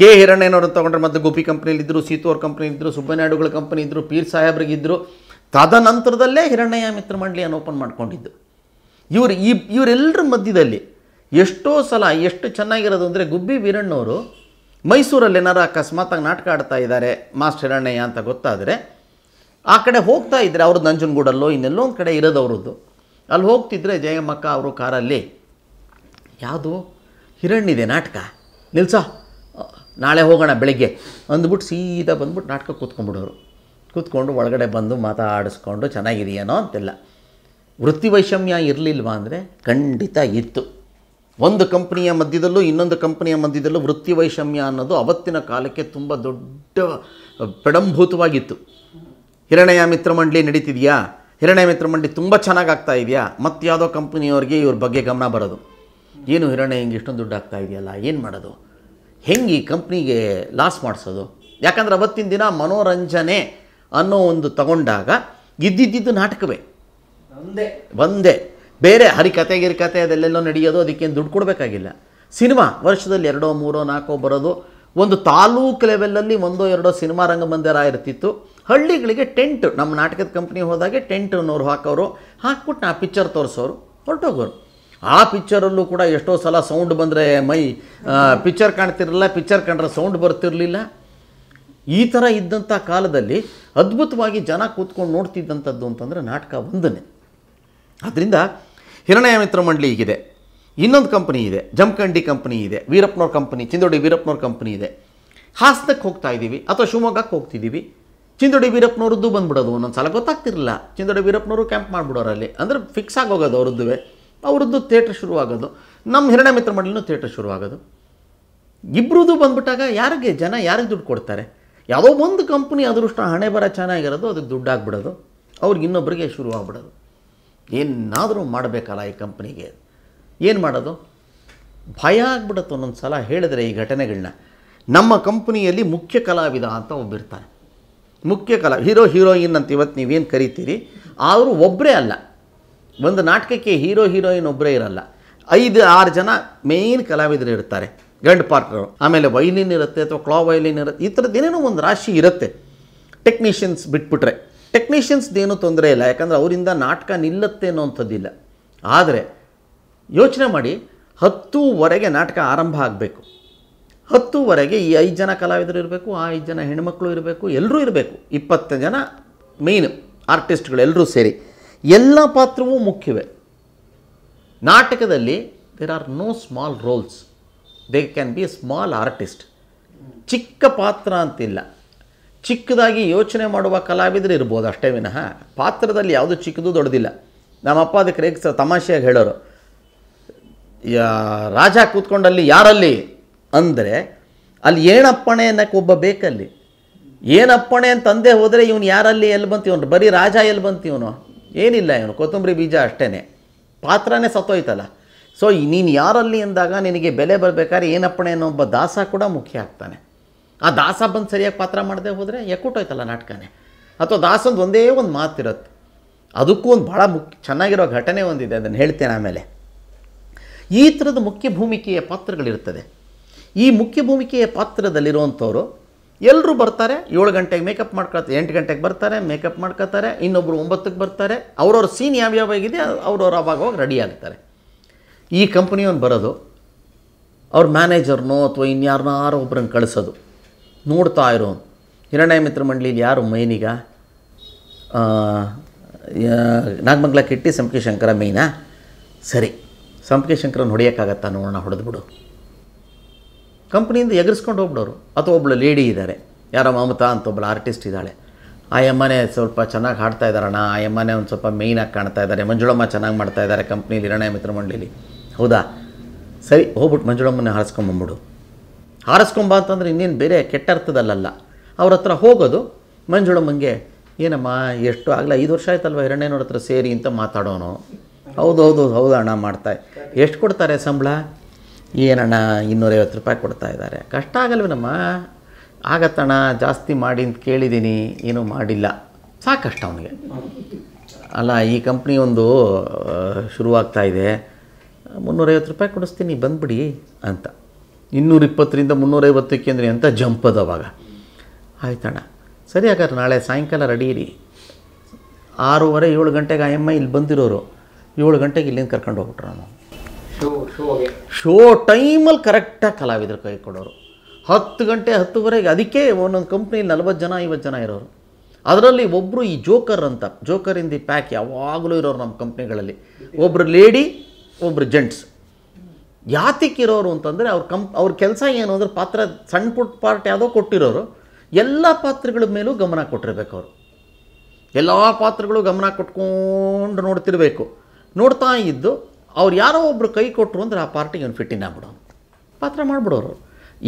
Speaker 1: ಕೆ ಹಿರಣ್ಣಯ್ಯನವ್ರನ್ನ ತೊಗೊಂಡ್ರೆ ಮತ್ತು ಗೋಪಿ ಕಂಪ್ನಿಯಲ್ಲಿದ್ದರು ಸೀತೋರ್ ಕಂಪ್ನಿ ಇದ್ದರು ಸುಬ್ಬನಾಯ್ಡುಗಳ ಕಂಪ್ನಿ ಇದ್ದರು ಪೀರ್ ಇದ್ದರು ತದನಂತರದಲ್ಲೇ ಹಿರಣ್ಣಯ್ಯ ಮಿತ್ರ ಮಂಡಳಿಯನ್ನು ಓಪನ್ ಮಾಡ್ಕೊಂಡಿದ್ದು ಇವರು ಈ ಇವರೆಲ್ಲರ ಮಧ್ಯದಲ್ಲಿ ಎಷ್ಟೋ ಸಲ ಎಷ್ಟು ಚೆನ್ನಾಗಿರೋದು ಅಂದರೆ ಗುಬ್ಬಿ ವೀರಣ್ಣವರು ಮೈಸೂರಲ್ಲಿ ಏನಾರು ಅಕಸ್ಮಾತಾಗಿ ನಾಟಕ ಆಡ್ತಾ ಇದ್ದಾರೆ ಮಾಸ್ಟ್ ಹಿರಣ್ಣಯ್ಯ ಅಂತ ಗೊತ್ತಾದರೆ ಆ ಕಡೆ ಹೋಗ್ತಾ ಇದ್ದರೆ ಅವ್ರದ್ದು ನಂಜನಗೂಡಲ್ಲೋ ಇನ್ನೆಲ್ಲೋ ಒಂದು ಕಡೆ ಇರೋದು ಅವ್ರದ್ದು ಅಲ್ಲಿ ಹೋಗ್ತಿದ್ರೆ ಜಯಮ್ಮಕ್ಕ ಅವರು ಕಾರಲ್ಲಿ ಯಾವುದು ಹಿರಣ್ಣಿದೆ ನಾಟಕ ನಿಲ್ಸ ನಾಳೆ ಹೋಗೋಣ ಬೆಳಗ್ಗೆ ಅಂದ್ಬಿಟ್ಟು ಸೀದಾ ಬಂದ್ಬಿಟ್ಟು ನಾಟಕ ಕೂತ್ಕೊಂಡ್ಬಿಡೋರು ಕೂತ್ಕೊಂಡು ಒಳಗಡೆ ಬಂದು ಮಾತಾಡಿಸ್ಕೊಂಡು ಚೆನ್ನಾಗಿದೆಯೇನೋ ಅಂತೆಲ್ಲ ವೃತ್ತಿ ವೈಷಮ್ಯ ಇರಲಿಲ್ವಾ ಅಂದರೆ ಖಂಡಿತ ಇತ್ತು ಒಂದು ಕಂಪ್ನಿಯ ಮಧ್ಯದಲ್ಲೂ ಇನ್ನೊಂದು ಕಂಪ್ನಿಯ ಮಧ್ಯದಲ್ಲೂ ವೃತ್ತಿ ವೈಷಮ್ಯ ಅನ್ನೋದು ಅವತ್ತಿನ ಕಾಲಕ್ಕೆ ತುಂಬ ದೊಡ್ಡ ಪ್ರಡಂಭೂತವಾಗಿತ್ತು ಹಿರಣಯ ಮಂಡಳಿ ನಡೀತಿದೆಯಾ ಹಿರಣಯ ಮಂಡಳಿ ತುಂಬ ಚೆನ್ನಾಗಿ ಆಗ್ತಾ ಇದೆಯಾ ಮತ್ತು ಯಾವುದೋ ಕಂಪ್ನಿಯವ್ರಿಗೆ ಇವ್ರ ಬಗ್ಗೆ ಗಮನ ಬರೋದು ಏನು ಹಿರಣ್ಯ ಹಿಂಗೆ ಇಷ್ಟೊಂದು ದುಡ್ಡು ಆಗ್ತಾ ಇದೆಯಲ್ಲ ಏನು ಮಾಡೋದು ಹೆಂಗೆ ಈ ಕಂಪ್ನಿಗೆ ಲಾಸ್ ಮಾಡಿಸೋದು ಯಾಕಂದರೆ ಅವತ್ತಿನ ದಿನ ಮನೋರಂಜನೆ ಅನ್ನೋ ಒಂದು ತಗೊಂಡಾಗ ಇದ್ದಿದ್ದಿದ್ದು ನಾಟಕವೇ ಒಂದೇ ಒಂದೇ ಬೇರೆ ಹರಿಕತೆ ಗಿರಿಕತೆ ಅದೆಲ್ಲೆಲ್ಲೋ ನಡೆಯೋದು ಅದಕ್ಕೇನು ದುಡ್ಡು ಕೊಡಬೇಕಾಗಿಲ್ಲ ಸಿನಿಮಾ ವರ್ಷದಲ್ಲಿ ಎರಡೋ ಮೂರೋ ನಾಲ್ಕೋ ಬರೋದು ಒಂದು ತಾಲೂಕು ಲೆವೆಲಲ್ಲಿ ಒಂದೋ ಎರಡೋ ಸಿನಿಮಾ ರಂಗಮಂದಿರ ಇರ್ತಿತ್ತು ಹಳ್ಳಿಗಳಿಗೆ ಟೆಂಟ್ ನಮ್ಮ ನಾಟಕದ ಕಂಪ್ನಿ ಹೋದಾಗೆ ಟೆಂಟ್ ಅನ್ನೋರು ಹಾಕೋರು ಹಾಕ್ಬಿಟ್ಟು ಆ ಪಿಕ್ಚರ್ ತೋರಿಸೋರು ಹೊರಟೋಗೋರು ಆ ಪಿಕ್ಚರಲ್ಲೂ ಕೂಡ ಎಷ್ಟೋ ಸಲ ಸೌಂಡ್ ಬಂದರೆ ಮೈ ಪಿಕ್ಚರ್ ಕಾಣ್ತಿರಲಿಲ್ಲ ಪಿಕ್ಚರ್ ಕಂಡ್ರೆ ಸೌಂಡ್ ಬರ್ತಿರಲಿಲ್ಲ ಈ ಥರ ಇದ್ದಂಥ ಕಾಲದಲ್ಲಿ ಅದ್ಭುತವಾಗಿ ಜನ ಕೂತ್ಕೊಂಡು ನೋಡ್ತಿದ್ದಂಥದ್ದು ಅಂತಂದರೆ ನಾಟಕ ಒಂದನೇ ಆದ್ದರಿಂದ ಹಿರಣಯ ಮಿತ್ರ ಮಂಡಳಿ ಈಗಿದೆ ಇನ್ನೊಂದು ಕಂಪ್ನಿ ಇದೆ ಜಮಖಂಡಿ ಕಂಪ್ನಿ ಇದೆ ವೀರಪ್ಪನವ್ರ ಕಂಪ್ನಿ ಚಿಂದೋಡಿ ವೀರಪ್ಪನವ್ರ ಕಂಪ್ನಿ ಇದೆ ಹಾಸನಕ್ಕೆ ಹೋಗ್ತಾ ಇದ್ದೀವಿ ಅಥವಾ ಶಿವಮೊಗ್ಗಕ್ಕೆ ಹೋಗ್ತಿದ್ದೀವಿ ಚಿಂದೋಡಿ ವೀರಪ್ಪನವ್ರದ್ದು ಬಂದ್ಬಿಡೋದು ಒಂದೊಂದು ಸಲ ಗೊತ್ತಾಗ್ತಿರಲಿಲ್ಲ ಚಿಂದೋಡಿ ವೀರಪ್ಪನವರು ಕ್ಯಾಂಪ್ ಮಾಡಿಬಿಡೋರು ಅಲ್ಲಿ ಅಂದರೆ ಫಿಕ್ಸ್ ಆಗೋಗೋದು ಅವ್ರದ್ದುವೆ ಅವ್ರದ್ದು ಥಿಯೇಟ್ರ್ ಶುರುವಾಗೋದು ನಮ್ಮ ಹಿರಣ್ಯ ಮಿತ್ರ ಮಂಡಳಿನೂ ಥಿಯೇಟ್ರ್ ಶುರುವಾಗೋದು ಇಬ್ಬರದ್ದು ಬಂದ್ಬಿಟ್ಟಾಗ ಯಾರಿಗೆ ಜನ ಯಾರಿಗೆ ದುಡ್ಡು ಕೊಡ್ತಾರೆ ಯಾವುದೋ ಒಂದು ಕಂಪ್ನಿ ಅದೃಷ್ಟ ಹಣೆ ಬರ ಚೆನ್ನಾಗಿರೋದು ಅದಕ್ಕೆ ದುಡ್ಡು ಆಗ್ಬಿಡೋದು ಅವ್ರಿಗೆ ಇನ್ನೊಬ್ಬರಿಗೆ ಶುರು ಏನಾದರೂ ಮಾಡಬೇಕಲ್ಲ ಈ ಕಂಪ್ನಿಗೆ ಏನು ಮಾಡೋದು ಭಯ ಆಗ್ಬಿಡುತ್ತೆ ಒಂದೊಂದು ಸಲ ಹೇಳಿದ್ರೆ ಈ ಘಟನೆಗಳನ್ನ ನಮ್ಮ ಕಂಪ್ನಿಯಲ್ಲಿ ಮುಖ್ಯ ಕಲಾವಿದ ಅಂತ ಒಬ್ಬಿರ್ತಾನೆ ಮುಖ್ಯ ಕಲಾ ಹೀರೋ ಹೀರೋಯಿನ್ ಅಂತ ಇವತ್ತು ನೀವೇನು ಕರಿತೀರಿ ಅವರು ಒಬ್ಬರೇ ಅಲ್ಲ ಒಂದು ನಾಟಕಕ್ಕೆ ಹೀರೋ ಹೀರೋಯಿನ್ ಒಬ್ಬರೇ ಇರಲ್ಲ ಐದು ಆರು ಜನ ಮೇಯ್ನ್ ಕಲಾವಿದರು ಇರ್ತಾರೆ ಗಂಡು ಪಾರ್ಟ್ನರು ಆಮೇಲೆ ವೈಲಿನ್ ಇರುತ್ತೆ ಅಥವಾ ಕ್ಲಾ ವೈಲಿನ್ ಇರುತ್ತೆ ಈ ಥರದ್ದು ಏನೇನೋ ಒಂದು ರಾಶಿ ಇರುತ್ತೆ ಟೆಕ್ನಿಷಿಯನ್ಸ್ ಬಿಟ್ಬಿಟ್ರೆ ಟೆಕ್ನಿಷಿಯನ್ಸ್ದೇನು ತೊಂದರೆ ಇಲ್ಲ ಯಾಕಂದರೆ ಅವರಿಂದ ನಾಟಕ ನಿಲ್ಲತ್ತೆ ಅನ್ನೋವಂಥದ್ದಿಲ್ಲ ಆದರೆ ಯೋಚನೆ ಮಾಡಿ ಹತ್ತೂವರೆಗೆ ನಾಟಕ ಆರಂಭ ಆಗಬೇಕು ಹತ್ತುವರೆಗೆ ಈ ಐದು ಜನ ಕಲಾವಿದರು ಇರಬೇಕು ಆ ಐದು ಜನ ಹೆಣ್ಮಕ್ಳು ಇರಬೇಕು ಎಲ್ಲರೂ ಇರಬೇಕು ಇಪ್ಪತ್ತು ಜನ ಆರ್ಟಿಸ್ಟ್ಗಳು ಎಲ್ಲರೂ ಸೇರಿ ಎಲ್ಲ ಪಾತ್ರವೂ ಮುಖ್ಯವೇ ನಾಟಕದಲ್ಲಿ there are no small roles they can be a small artist ಚಿಕ್ಕ ಪಾತ್ರ ಅಂತಿಲ್ಲ ಚಿಕ್ಕದಾಗಿ ಯೋಚನೆ ಮಾಡುವ ಕಲಾವಿದರು ಇರ್ಬೋದು ಅಷ್ಟೇ ವಿನಃ ಪಾತ್ರದಲ್ಲಿ ಯಾವುದು ಚಿಕ್ಕದು ದೊಡ್ಡದಿಲ್ಲ ನಮ್ಮಪ್ಪ ಅದಕ್ಕೆ ರೇಗಿಸ ತಮಾಷೆಯಾಗಿ ಹೇಳೋರು ರಾಜ ಕೂತ್ಕೊಂಡಲ್ಲಿ ಯಾರಲ್ಲಿ ಅಂದರೆ ಅಲ್ಲಿ ಏನಪ್ಪಣೆ ಅನ್ನೋಕ್ಕೆ ಒಬ್ಬ ಬೇಕಲ್ಲಿ ಏನಪ್ಪಣೆ ಅಂತಂದೇ ಹೋದರೆ ಇವನು ಯಾರಲ್ಲಿ ಎಲ್ಲಿ ಬಂತೀವನು ಬರೀ ರಾಜ ಎಲ್ಲಿ ಬಂತೀವನು ಏನಿಲ್ಲ ಇವನು ಕೊತ್ತಂಬರಿ ಬೀಜ ಅಷ್ಟೇ ಪಾತ್ರನೇ ಸತ್ತೋಯ್ತಲ್ಲ ಸೊ ನೀನು ಯಾರಲ್ಲಿ ಅಂದಾಗ ನಿನಗೆ ಬೆಲೆ ಬರಬೇಕಾದ್ರೆ ಏನಪ್ಪಣೆ ಅನ್ನೋ ಒಬ್ಬ ದಾಸ ಕೂಡ ಮುಖ್ಯ ಆಗ್ತಾನೆ ಆ ದಾಸ ಬಂದು ಸರಿಯಾಗಿ ಪಾತ್ರ ಮಾಡದೆ ಹೋದರೆ ಎಕ್ಕೂಟೋಯ್ತಲ್ಲ ನಾಟಕನೇ ಅಥವಾ ದಾಸಂದು ಒಂದೇ ಒಂದು ಮಾತಿರುತ್ತೆ ಅದಕ್ಕೂ ಒಂದು ಭಾಳ ಮುಖ್ಯ ಚೆನ್ನಾಗಿರೋ ಘಟನೆ ಒಂದಿದೆ ಅದನ್ನು ಹೇಳ್ತೇನೆ ಆಮೇಲೆ ಈ ಥರದ ಮುಖ್ಯ ಭೂಮಿಕೆಯ ಪಾತ್ರಗಳಿರ್ತದೆ ಈ ಮುಖ್ಯ ಭೂಮಿಕೆಯ ಪಾತ್ರದಲ್ಲಿರುವಂಥವ್ರು ಎಲ್ಲರೂ ಬರ್ತಾರೆ ಏಳು ಗಂಟೆಗೆ ಮೇಕಪ್ ಮಾಡ್ಕೊಳ್ತಾರೆ ಎಂಟು ಗಂಟೆಗೆ ಬರ್ತಾರೆ ಮೇಕಪ್ ಮಾಡ್ಕೊತಾರೆ ಇನ್ನೊಬ್ಬರು ಒಂಬತ್ತಕ್ಕೆ ಬರ್ತಾರೆ ಅವ್ರವ್ರ ಸೀನ್ ಯಾವ್ಯಾವ ಆಗಿದೆ ಅವ್ರವ್ರು ಅವಾಗವಾಗ ರೆಡಿ ಆಗ್ತಾರೆ ಈ ಕಂಪ್ನಿಯವನು ಬರೋದು ಅವ್ರ ಮ್ಯಾನೇಜರ್ನೋ ಅಥವಾ ಇನ್ಯಾರನಾರೋ ಒಬ್ಬರನ್ನು ಕಳಿಸೋದು ನೋಡ್ತಾ ಇರೋ ಹಿರಣ್ಯ ಮಿತ್ರ ಮಂಡಳಿಲಿ ಯಾರು ಮೈನಿಗ ನಾಗಮಂಗ್ಲ ಕಿಟ್ಟಿ ಸಂಪಿಗೆ ಶಂಕರ ಮೈನಾ ಸರಿ ಸಂಪಿಗೆ ಶಂಕರನ ಹೊಡೆಯೋಕ್ಕಾಗತ್ತಾ ನೋಡೋಣ ಹೊಡೆದ್ಬಿಡು ಕಂಪ್ನಿಯಿಂದ ಎಗರಿಸ್ಕೊಂಡು ಹೋಗ್ಬಿಡೋರು ಅಥವಾ ಒಬ್ಬಳು ಲೇಡಿ ಇದ್ದಾರೆ ಯಾರೋ ಮಮತಾ ಅಂತ ಒಬ್ಬಳು ಆರ್ಟಿಸ್ಟ್ ಇದ್ದಾಳೆ ಆ ಯಮ್ಮನೆ ಸ್ವಲ್ಪ ಚೆನ್ನಾಗಿ ಹಾಡ್ತಾ ಇದ್ದಾರಣ ಆ ಯಮ್ಮನೆ ಒಂದು ಸ್ವಲ್ಪ ಮೇಯ್ನಾಗಿ ಕಾಣ್ತಾ ಇದ್ದಾರೆ ಮಂಜುಳಮ್ಮ ಚೆನ್ನಾಗಿ ಮಾಡ್ತಾ ಇದ್ದಾರೆ ಕಂಪ್ನೀಲಿ ನಿರ್ಣಯ ಮಿತ್ರ ಮಂಡಳಿಲಿ ಹೌದಾ ಸರಿ ಹೋಗ್ಬಿಟ್ಟು ಮಂಜುಳಮ್ಮನ ಹಾರಿಸ್ಕೊಂಬಿಡು ಹಾರಿಸ್ಕೊಂಬ ಅಂತಂದ್ರೆ ಇನ್ನೇನು ಬೇರೆ ಕೆಟ್ಟ ಅರ್ಥದಲ್ಲಲ್ಲ ಅವ್ರ ಹತ್ರ ಹೋಗೋದು ಮಂಜುಳಮ್ಮಂಗೆ ಏನಮ್ಮ ಎಷ್ಟು ಆಗಲ್ಲ ಐದು ವರ್ಷ ಆಯ್ತಲ್ವ ಹಿರಣ್ಯನವ್ರ ಹತ್ರ ಸೇರಿ ಅಂತ ಮಾತಾಡೋನು ಹೌದು ಹೌದು ಹೌದು ಅಣ್ಣ ಮಾಡ್ತಾ ಎಷ್ಟು ಕೊಡ್ತಾರೆ ಸಂಬಳ ಏನಣ್ಣ ಇನ್ನೂರೈವತ್ತು ರೂಪಾಯಿ ಕೊಡ್ತಾ ಇದ್ದಾರೆ ಕಷ್ಟ ಆಗಲ್ವೇನಮ್ಮ ಆಗತ್ತಣ್ಣ ಜಾಸ್ತಿ ಮಾಡಿ ಅಂತ ಕೇಳಿದ್ದೀನಿ ಏನೂ ಮಾಡಿಲ್ಲ ಕಷ್ಟ ಅವನಿಗೆ ಅಲ್ಲ ಈ ಕಂಪ್ನಿ ಒಂದು ಶುರುವಾಗ್ತಾ ಇದೆ ಮುನ್ನೂರೈವತ್ತು ರೂಪಾಯಿ ಕೊಡಿಸ್ತೀನಿ ಬಂದುಬಿಡಿ ಅಂತ ಇನ್ನೂರಿಪ್ಪತ್ತರಿಂದ ಮುನ್ನೂರೈವತ್ತಕ್ಕೆ ಅಂದರೆ ಅಂತ ಜಂಪ್ ಅದು ಅವಾಗ ಆಯ್ತಣ್ಣ ಸರಿ ಹಾಗಾದ್ರೆ ನಾಳೆ ಸಾಯಂಕಾಲ ರೆಡಿ ಇರಿ ಆರೂವರೆ ಏಳು ಗಂಟೆಗೆ ಆ ಎಮ್ ಐ ಇಲ್ಲಿ ಬಂದಿರೋರು ಏಳು ಗಂಟೆಗೆ ಇಲ್ಲಿಂದ ಕರ್ಕೊಂಡು ಹೋಗ್ಬಿಟ್ರು ನಾನು ಶೋ ಟೈಮಲ್ಲಿ ಕರೆಕ್ಟಾಗಿ ಕಲಾವಿದರು ಕೈ ಕೊಡೋರು ಹತ್ತು ಗಂಟೆ ಹತ್ತುವರೆಗೆ ಅದಕ್ಕೆ ಒಂದೊಂದು ಕಂಪ್ನಿಯಲ್ಲಿ ನಲ್ವತ್ತು ಜನ ಐವತ್ತು ಜನ ಇರೋರು ಅದರಲ್ಲಿ ಒಬ್ಬರು ಈ ಜೋಕರ್ ಅಂತ ಜೋಕರ್ ಇನ್ ದಿ ಪ್ಯಾಕ್ ಯಾವಾಗಲೂ ಇರೋರು ನಮ್ಮ ಕಂಪ್ನಿಗಳಲ್ಲಿ ಒಬ್ಬರು ಲೇಡಿ ಒಬ್ಬರು ಜೆಂಟ್ಸ್ ಯಾತಿಕ್ಕಿರೋರು ಅಂತಂದರೆ ಅವ್ರ ಕಂಪ್ ಅವ್ರ ಕೆಲಸ ಏನು ಅಂದರೆ ಪಾತ್ರ ಸಣ್ಣ ಪುಟ್ಟ ಪಾರ್ಟ್ ಯಾವುದೋ ಕೊಟ್ಟಿರೋರು ಎಲ್ಲ ಪಾತ್ರಗಳ ಮೇಲೂ ಗಮನ ಕೊಟ್ಟಿರ್ಬೇಕು ಅವರು ಎಲ್ಲ ಪಾತ್ರಗಳು ಗಮನ ಕೊಟ್ಕೊಂಡು ನೋಡ್ತಿರಬೇಕು ನೋಡ್ತಾ ಇದ್ದು ಅವ್ರು ಯಾರೋ ಒಬ್ಬರು ಕೈ ಕೊಟ್ಟರು ಅಂದ್ರೆ ಆ ಪಾರ್ಟಿಗೆ ಅವ್ನು ಫಿಟ್ಟಿನ ಆಗ್ಬಿಡೋನು ಪಾತ್ರ ಮಾಡಿಬಿಡೋರು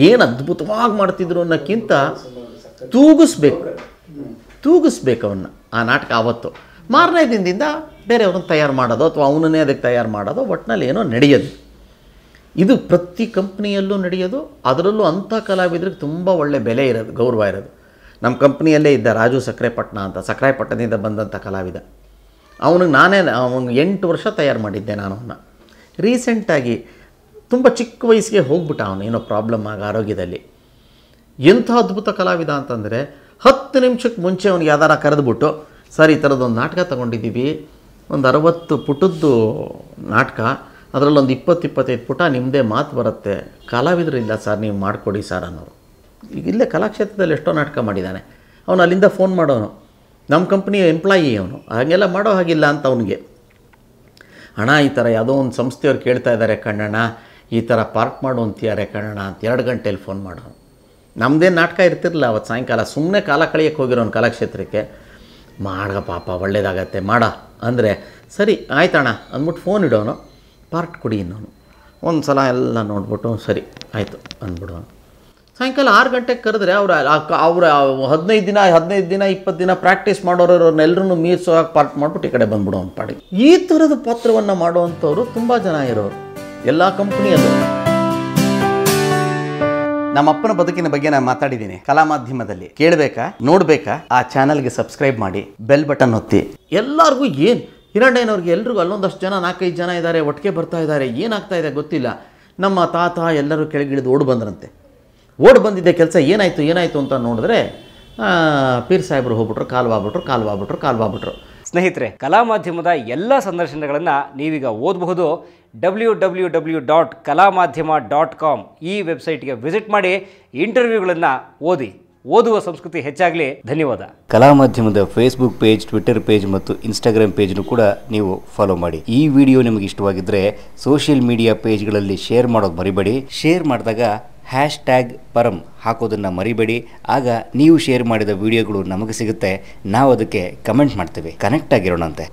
Speaker 1: ಏನು ಅದ್ಭುತವಾಗಿ ಮಾಡ್ತಿದ್ರು ಅನ್ನೋಕ್ಕಿಂತ ತೂಗಿಸ್ಬೇಕು ತೂಗಿಸ್ಬೇಕು ಅವನ್ನ ಆ ನಾಟಕ ಆವತ್ತು ಮಾರನೇ ದಿನದಿಂದ ಬೇರೆಯವ್ರನ್ನ ತಯಾರು ಮಾಡೋದು ಅಥವಾ ಅವನನ್ನೇ ಅದಕ್ಕೆ ತಯಾರು ಮಾಡೋದು ಒಟ್ಟಿನಲ್ಲಿ ಏನೋ ನಡೆಯೋದು ಇದು ಪ್ರತಿ ಕಂಪ್ನಿಯಲ್ಲೂ ನಡೆಯೋದು ಅದರಲ್ಲೂ ಅಂಥ ಕಲಾವಿದ್ರಿಗೆ ತುಂಬ ಒಳ್ಳೆ ಬೆಲೆ ಇರೋದು ಗೌರವ ಇರೋದು ನಮ್ಮ ಕಂಪ್ನಿಯಲ್ಲೇ ಇದ್ದ ರಾಜು ಸಕ್ರೆಪಟ್ಟಣ ಅಂತ ಸಕ್ಕರೆಪಟ್ಟಣದಿಂದ ಬಂದಂಥ ಕಲಾವಿದ ಅವನಿಗೆ ನಾನೇ ಅವನಿಗೆ ಎಂಟು ವರ್ಷ ತಯಾರು ಮಾಡಿದ್ದೆ ನಾನು ಅವನ್ನ ರೀಸೆಂಟಾಗಿ ತುಂಬ ಚಿಕ್ಕ ವಯಸ್ಸಿಗೆ ಹೋಗ್ಬಿಟ್ಟ ಅವನು ಏನೋ ಪ್ರಾಬ್ಲಮ್ ಆಗ ಆರೋಗ್ಯದಲ್ಲಿ ಎಂಥ ಅದ್ಭುತ ಕಲಾವಿದ ಅಂತಂದರೆ ಹತ್ತು ನಿಮಿಷಕ್ಕೆ ಮುಂಚೆ ಅವ್ನಿಗೆ ಯಾವ್ದಾರ ಕರೆದುಬಿಟ್ಟು ಸರ್ ಈ ಥರದೊಂದು ನಾಟಕ ತೊಗೊಂಡಿದ್ದೀವಿ ಒಂದು ಅರವತ್ತು ಪುಟದ್ದು ನಾಟಕ ಅದರಲ್ಲೊಂದು ಇಪ್ಪತ್ತು ಇಪ್ಪತ್ತೈದು ಪುಟ ನಿಮ್ಮದೇ ಮಾತು ಬರುತ್ತೆ ಕಲಾವಿದರಿಲ್ಲ ಸರ್ ನೀವು ಮಾಡಿಕೊಡಿ ಸರ್ ಅನ್ನೋರು ಈಗ ಇಲ್ಲೇ ಕಲಾಕ್ಷೇತ್ರದಲ್ಲಿ ಎಷ್ಟೋ ನಾಟಕ ಮಾಡಿದ್ದಾನೆ ಅವನು ಅಲ್ಲಿಂದ ಫೋನ್ ಮಾಡೋನು ನಮ್ಮ ಕಂಪ್ನಿಯ ಎಂಪ್ಲಾಯಿ ಅವನು ಹಾಗೆಲ್ಲ ಮಾಡೋ ಹಾಗಿಲ್ಲ ಅಂತ ಅವನಿಗೆ ಹಣ ಈ ಥರ ಯಾವುದೋ ಒಂದು ಸಂಸ್ಥೆಯವ್ರು ಕೇಳ್ತಾ ಇದ್ದಾರೆ ಕಣ್ಣಣ್ಣ ಈ ಥರ ಪಾರ್ಕ್ ಮಾಡು ಅಂತೀಯಾರೆ ಕಣ್ಣಣ್ಣ ಅಂತ ಎರಡು ಗಂಟೆಯಲ್ಲಿ ಫೋನ್ ಮಾಡೋನು ನಮ್ಮದೇನು ನಾಟಕ ಇರ್ತಿರಲಿಲ್ಲ ಅವತ್ತು ಸಾಯಂಕಾಲ ಸುಮ್ಮನೆ ಕಾಲ ಕಳೆಯಕ್ಕೆ ಹೋಗಿರೋನು ಕಲಾಕ್ಷೇತ್ರಕ್ಕೆ ಮಾಡ ಪಾಪ ಒಳ್ಳೇದಾಗತ್ತೆ ಮಾಡ ಅಂದರೆ ಸರಿ ಆಯ್ತಣ್ಣ ಅಂದ್ಬಿಟ್ಟು ಫೋನ್ ಇಡೋನು ಪಾರ್ಟ್ ಕೊಡಿ ಇನ್ನೋನು ಒಂದು ಸಲ ಎಲ್ಲ ನೋಡ್ಬಿಟ್ಟು ಸರಿ ಆಯಿತು ಅಂದ್ಬಿಡೋನು ಸಾಯಂಕಾಲ ಆರು ಗಂಟೆಗೆ ಕರೆದ್ರೆ ಅವ್ರು ಅವ್ರ ಹದಿನೈದು ದಿನ ಹದಿನೈದು ದಿನ ಇಪ್ಪತ್ತು ದಿನ ಪ್ರಾಕ್ಟೀಸ್ ಮಾಡೋರು ಅವ್ರನ್ನೆಲ್ಲರೂ ಪಾರ್ಟ್ ಮಾಡಿಬಿಟ್ಟು ಈ ಕಡೆ ಬಂದ್ಬಿಡೋ ಒಂದು ಪಾಡಿ ಈ ಥರದ ಪಾತ್ರವನ್ನು ಮಾಡುವಂಥವ್ರು ತುಂಬ ಜನ ಇರೋರು ಎಲ್ಲ ಕಂಪ್ನಿಯಲ್ಲಿ ನಮ್ಮ ಅಪ್ಪನ ಬದುಕಿನ ಬಗ್ಗೆ ನಾನು ಮಾತಾಡಿದ್ದೀನಿ ಕಲಾ ಮಾಧ್ಯಮದಲ್ಲಿ ಕೇಳಬೇಕಾ ನೋಡಬೇಕಾ ಆ ಚಾನಲ್ಗೆ ಸಬ್ಸ್ಕ್ರೈಬ್ ಮಾಡಿ ಬೆಲ್ ಬಟನ್ ಒತ್ತಿ ಎಲ್ಲರಿಗೂ ಏನು ಹಿರಣ್ಣಯ್ಯನವ್ರಿಗೆ ಎಲ್ರಿಗೂ ಅಲ್ಲೊಂದಷ್ಟು ಜನ ನಾಲ್ಕೈದು ಜನ ಇದ್ದಾರೆ ಒಟ್ಟಿಗೆ ಬರ್ತಾ ಇದ್ದಾರೆ ಏನಾಗ್ತಾ ಇದೆ ಗೊತ್ತಿಲ್ಲ ನಮ್ಮ ತಾತ ಎಲ್ಲರೂ ಕೆಳಗಿಳಿದು ಓಡಿ ಬಂದ್ರಂತೆ ಓಡ್ ಬಂದಿದ್ದೆ ಕೆಲಸ ಏನಾಯಿತು ಏನಾಯಿತು ಅಂತ ನೋಡಿದ್ರೆ ಪೀರ್ ಸಾಹೇಬರು ಹೋಗ್ಬಿಟ್ರು ಕಾಲು ಬಾಬಿಟ್ರು ಕಾಲು ಬಾಬಿಟ್ರು ಕಾಲು ಬಾಬಿಟ್ರು ಸ್ನೇಹಿತರೆ ಕಲಾ ಮಾಧ್ಯಮದ ಎಲ್ಲ ಸಂದರ್ಶನಗಳನ್ನು ನೀವೀಗ ಓದಬಹುದು ಡಬ್ಲ್ಯೂ ಡಬ್ಲ್ಯೂ ಡಬ್ಲ್ಯೂ ಡಾಟ್ ಕಲಾ ಮಾಧ್ಯಮ ಡಾಟ್ ಕಾಮ್ ಈ ವೆಬ್ಸೈಟ್ಗೆ ವಿಸಿಟ್ ಮಾಡಿ ಇಂಟರ್ವ್ಯೂಗಳನ್ನು ಓದಿ ಓದುವ ಸಂಸ್ಕೃತಿ ಹೆಚ್ಚಾಗಲಿ ಧನ್ಯವಾದ ಕಲಾ ಮಾಧ್ಯಮದ ಫೇಸ್ಬುಕ್ ಪೇಜ್ ಟ್ವಿಟರ್ ಪೇಜ್ ಮತ್ತು ಇನ್ಸ್ಟಾಗ್ರಾಮ್ ಪೇಜ್ನು ಕೂಡ ನೀವು ಫಾಲೋ ಮಾಡಿ ಈ ವಿಡಿಯೋ ನಿಮಗೆ ಇಷ್ಟವಾಗಿದ್ದರೆ ಸೋಷಿಯಲ್ ಮೀಡಿಯಾ ಪೇಜ್ಗಳಲ್ಲಿ ಶೇರ್ ಮಾಡೋದು ಮರಿಬೇಡಿ ಶೇರ್ ಮಾಡಿದಾಗ ಹ್ಯಾಶ್ ಟ್ಯಾಗ್ ಪರಂ ಹಾಕೋದನ್ನು ಮರಿಬೇಡಿ ಆಗ ನೀವು ಶೇರ್ ಮಾಡಿದ ವಿಡಿಯೋಗಳು ನಮಗೆ ಸಿಗುತ್ತೆ ನಾವು ಅದಕ್ಕೆ ಕಮೆಂಟ್ ಮಾಡ್ತೀವಿ ಕನೆಕ್ಟ್ ಆಗಿರೋಣಂತೆ